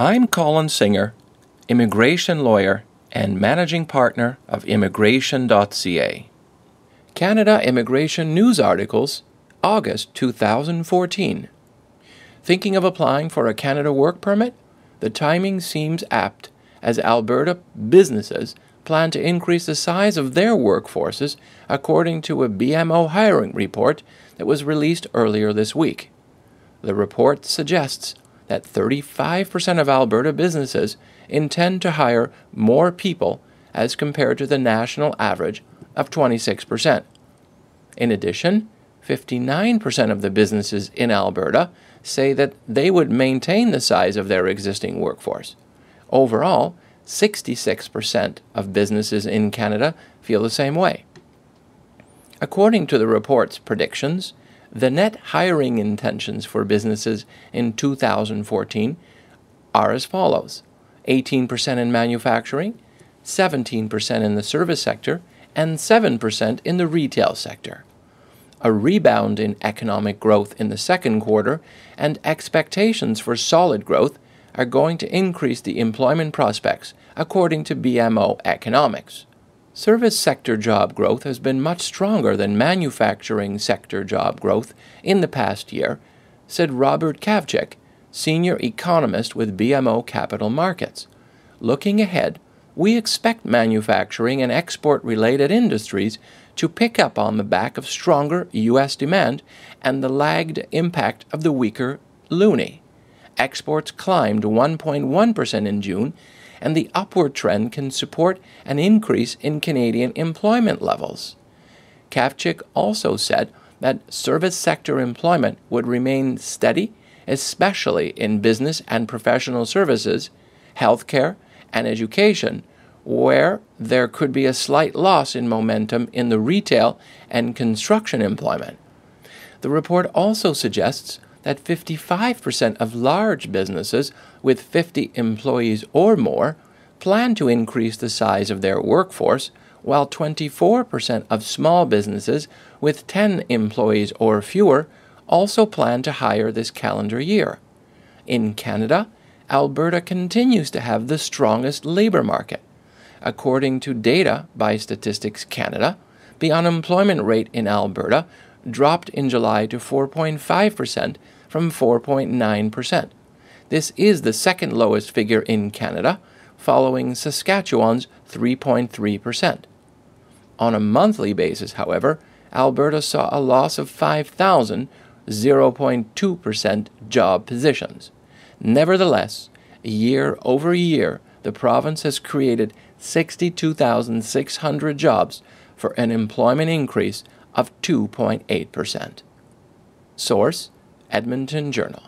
I'm Colin Singer, immigration lawyer and managing partner of immigration.ca. Canada Immigration News Articles, August 2014. Thinking of applying for a Canada work permit? The timing seems apt as Alberta businesses plan to increase the size of their workforces, according to a BMO hiring report that was released earlier this week. The report suggests that 35% of Alberta businesses intend to hire more people as compared to the national average of 26%. In addition, 59% of the businesses in Alberta say that they would maintain the size of their existing workforce. Overall, 66% of businesses in Canada feel the same way. According to the report's predictions, the net hiring intentions for businesses in 2014 are as follows 18% in manufacturing, 17% in the service sector, and 7% in the retail sector. A rebound in economic growth in the second quarter and expectations for solid growth are going to increase the employment prospects, according to BMO Economics. Service sector job growth has been much stronger than manufacturing sector job growth in the past year, said Robert Kavchik, senior economist with BMO Capital Markets. Looking ahead, we expect manufacturing and export related industries to pick up on the back of stronger U.S. demand and the lagged impact of the weaker loonie. Exports climbed 1.1% in June and the upward trend can support an increase in Canadian employment levels. Kavchik also said that service sector employment would remain steady, especially in business and professional services, healthcare, and education, where there could be a slight loss in momentum in the retail and construction employment. The report also suggests that 55% of large businesses with 50 employees or more plan to increase the size of their workforce, while 24% of small businesses with 10 employees or fewer also plan to hire this calendar year. In Canada, Alberta continues to have the strongest labor market. According to data by Statistics Canada, the unemployment rate in Alberta dropped in July to 4.5% from 4.9%. This is the second lowest figure in Canada, following Saskatchewan's 3.3%. On a monthly basis, however, Alberta saw a loss of 5,000 0.2% job positions. Nevertheless, year over year, the province has created 62,600 jobs for an employment increase of 2.8%. Source Edmonton Journal.